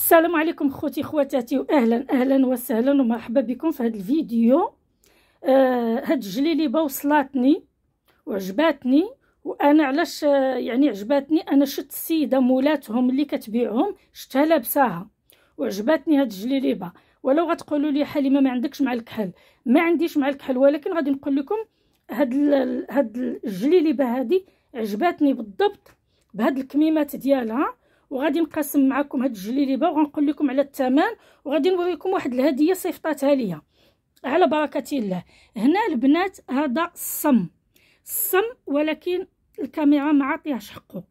السلام عليكم خوتي خواتاتي واهلا اهلا وسهلا ومرحبا بكم في هذا الفيديو آه هاد الجليليبه وصلاتني وعجباتني وانا علاش آه، يعني عجباتني انا شفت السيده مولاتهم اللي كتبيعهم شفتها لابساها وعجباتني هاد الجليليبه ولو غتقولوا لي حليمه ما عندكش مع الكحل ما عنديش مع الكحل ولكن غادي نقول لكم هاد هاد الجليليبه هادي عجباتني بالضبط بهاد الكميمات ديالها وغادي نقاسم معكم هاد الجليليبه وغنقول لكم على الثمن وغادي نوريكم واحد الهديه صيفطاتها ليا على بركه الله هنا البنات هذا الصم الصم ولكن الكاميرا ما عطيهاش حقه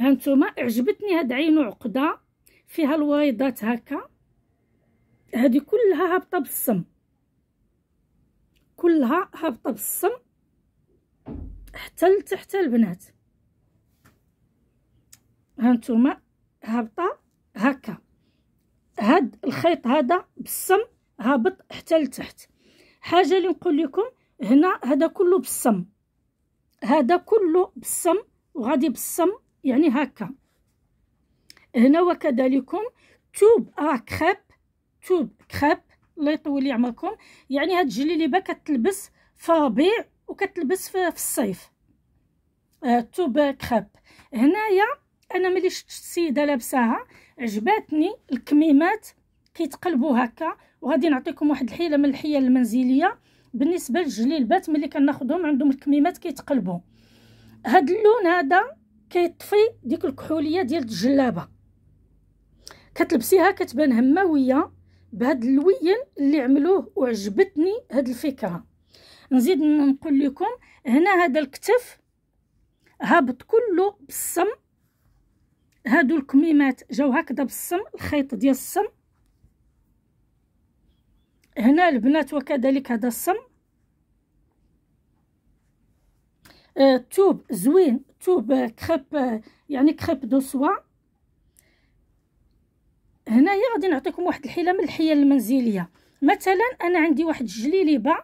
هانتوما عجبتني هاد عينو عقده فيها الوريضات هكا هادي كلها هابطه بالصم كلها هابطه بالصم حتى لتحت البنات هانتوما هابطه هكا هاد الخيط هذا بالسم هابط حتى لتحت حاجه اللي نقول لكم هنا هذا كله بالسم هذا كله بالسم وغادي بالسم يعني هكا هنا وكذلك توب ا كريب توب كريب الله يطول عمركم يعني هاد الجليليبه كتلبس في الربيع وكتلبس في الصيف آه توب كريب هنايا انا ملي شفت السيده لابساها عجباتني الكميمات كيتقلبوا هكا وغادي نعطيكم واحد الحيله من الحيل المنزليه بالنسبه للجليلبات ملي كناخذهم عندهم الكميمات كيتقلبوا هاد اللون هذا كيطفي ديك الكحوليه ديال الجلابه كتلبسيها كتبان هماويه بهاد اللوين اللي عملوه وعجبتني هاد الفكره نزيد نقول لكم هنا هذا الكتف هابط كله بالسم هادو الكميمات جاو هكذا بالسم الخيط ديال السم هنا البنات وكذلك هذا السم آه، توب آه زوين توب كريب آه، يعني كريب دو سوا هنايا غادي نعطيكم واحد الحيله من الحيل المنزليه مثلا انا عندي واحد الجليليبه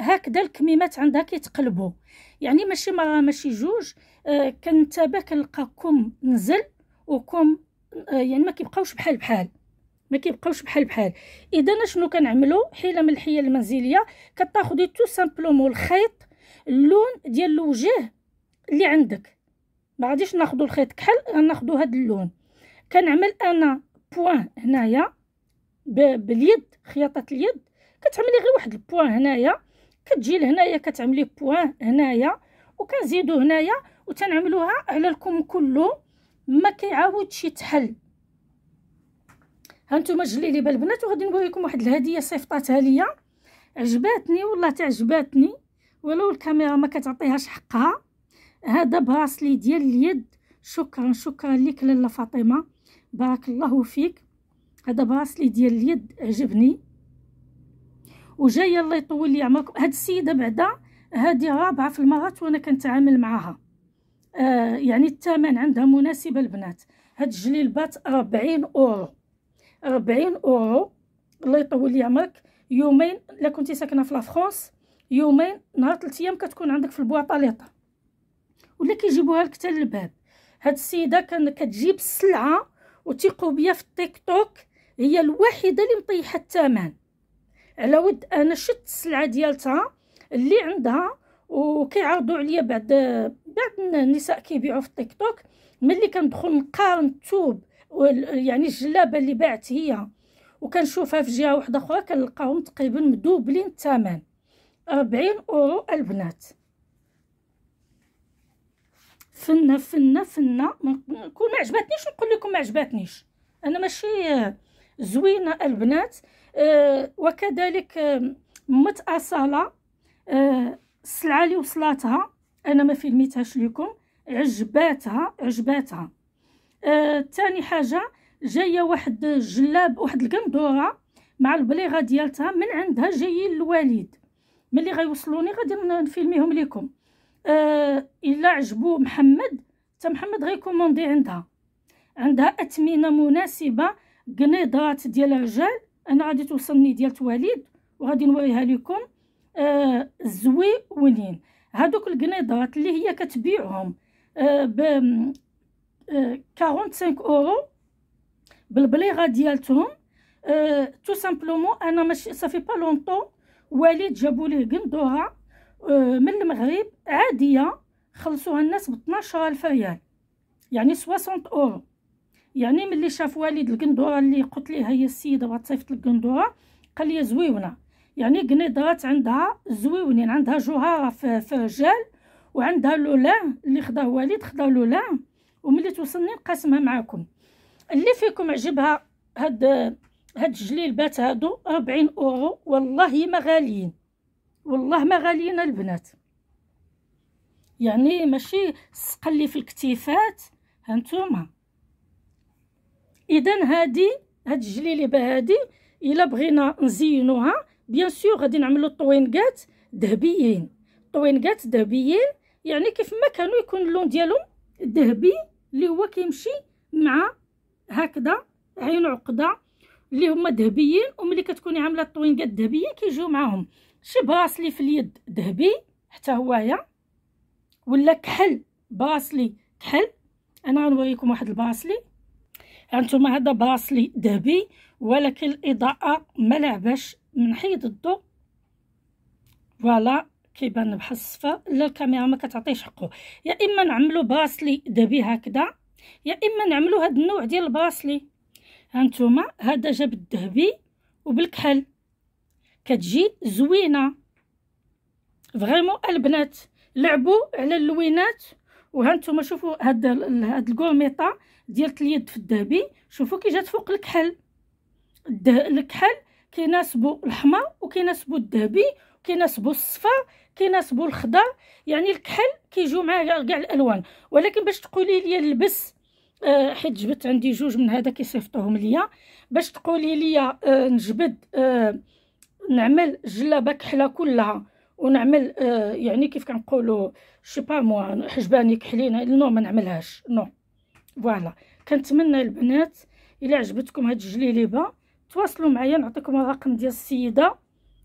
هكذا الكميمات عندها كيتقلبوا يعني ماشي ما ماشي جوج آه كنتابع كنلقى كم نزل وكم آه، يعني ما كيبقاوش بحال بحال ما كيبقاوش بحال بحال اذا شنو كنعملو حيله من الحيل المنزليه كتاخدي تو سامبلومون الخيط اللون ديال الوجه اللي عندك ما غاديش ناخذ الخيط كحل ناخذ هذا اللون كنعمل انا بوان هنايا باليد خياطه اليد كتعملي غير واحد البوان هنايا كتجي لهنايا كتعملي بوان هنايا وكنزيدو هنايا وتنعملوها على الكم كله ما كيعاودش يتحل هانتوما جليلي بالبنات وغادي نقول لكم واحد الهديه صيفطاتها ليا عجباتني والله تعجباتني ولو الكاميرا ما كتعطيهاش حقها هذا براسلي ديال اليد شكرا شكرا لك لاله فاطمه بارك الله فيك هذا براسلي ديال اليد عجبني وجايه الله يطول لي عمركم هاد السيده بعدا هادي رابعه في المرات وانا كنتعامل معاها آه، يعني الثمن عندها مناسبه البنات هاد الجليلبات 40 اورو 40 اورو الله يطول لي عمرك يومين الا كنتي ساكنه في لافرونس يومين نهار 3 ايام كتكون عندك في البواطاليطه ولا كيجيبوها لك حتى للباب هاد السيده كان كتجيب السلعه وتيقوا بيا في التيك توك هي الوحيده اللي مطيحه الثمن على ود انا شفت السلعه ديالتها اللي عندها وكيعرضوا عليا بعض بعض النساء كيبيعوا في تيك توك ملي كندخل نقارن الثوب يعني الجلابه اللي باعت هي وكنشوفها في جهه واحده اخرى كنلقاهم تقريبا مدوبلين الثمن 40 اورو البنات فنه فنه فنه كون ما عجبتنيش نقول لكم ما عجبتنيش انا ماشي زوينه البنات أه، وكذلك متأصله أه، السلعه اللي وصلاتها انا ما فيلميتهاش لكم عجباتها عجباتها ثاني آه حاجه جايه واحد الجلاب واحد القندوره مع البليغه ديالتها من عندها جايين الواليد ملي غيوصلوني غادي نفيلميهم لكم آه الا عجبو محمد حتى محمد غيكوموندي عندها عندها اثمنه مناسبه قنيضات ديال الرجال انا غادي توصلني ديال الوالد وغادي نوريها لكم آه الزويولين هادوك القنيضات اللي هي كتبيعهم آه، ب 45 آه، اورو بالبليغه ديالتهم آه، تو سامبلومون انا ماشي صافي با لونطون والد جابوا ليه قندوره من المغرب عاديه خلصوها الناس ب 12000 ريال يعني 60 اورو يعني ملي شاف وليد القندوره اللي قلت ليه هي السيده بغات تصيفط القندوره قال لي زويونه يعني قنيضات عندها زويونين عندها جوهره في, في وعندها لولان اللي خداه وليد خداه لولان وملي توصلني نقاسمها معاكم اللي فيكم عجبها هاد هاد الجليلبات هادو 40 اورو والله ما غاليين والله ما غاليين البنات يعني ماشي السق في الكتيفات هانتوما اذا هادي هاد الجليلبه هادي الا بغينا نزينوها بيان سور غادي نعملو طوينكات ذهبيين طوينكات ذهبيين يعني كيف ما كانوا يكون اللون ديالهم ذهبي اللي هو كيمشي مع هكذا عين عقده اللي هما ذهبيين وملي كتكوني عامله الطوينكات ذهبيين كيجيو معاهم شي براسلي في اليد ذهبي حتى هوايا ولا كحل براسلي كحل انا غنوريكم واحد البراسلي هانتوما هذا براسلي ذهبي ولكن الاضاءه ما لعباش نحيد الضو فوالا كيبان بحال الصفا لا الكاميرا ما كتعطيش حقه يا اما نعملو براسلي دابي هكذا يا اما نعملو هاد النوع ديال البراسلي هانتوما هذا جا الذهبي وبالكحل كتجي زوينه فريمون البنات لعبوا على اللوينات وهانتوما شوفوا هاد هاد الكورميطه ديال اليد في الذهبي شوفوا كي جات فوق الكحل الكحل كيناسبوا الحمر وكيناسبوا الذهبي كيناسبوا الصفا كيناسبوا الخضر يعني الكحل كيجيو معاه كاع الالوان ولكن باش تقولي لي اللبس آه حيت جبت عندي جوج من هذا كيصيفطوهم ليا باش تقولي لي آه نجبد آه نعمل جلابه كحله كلها ونعمل آه يعني كيف كنقولوا شي با مو حجباني كحلينا نو ما نعملهاش نو فوالا كنتمنى البنات الا عجبتكم هاد الجليليبه تواصلوا معايا نعطيكم الرقم ديال السيده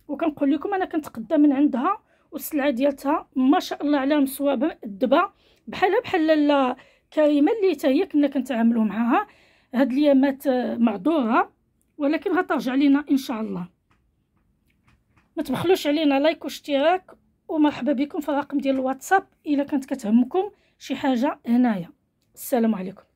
وكنقول لكم انا كنتقدى من عندها والسلعه ديالتها ما شاء الله عليها مصوابه مأدبه بحالها بحال لا كريمه اللي حتى هي كنا كنتعاملوا معاها هاد اليامات آه، معذوره ولكن غترجع لينا ان شاء الله ما تبخلوش علينا لايك واشتراك ومرحبا بكم في الرقم ديال الواتساب الا كانت كتهمكم شي حاجه هنايا السلام عليكم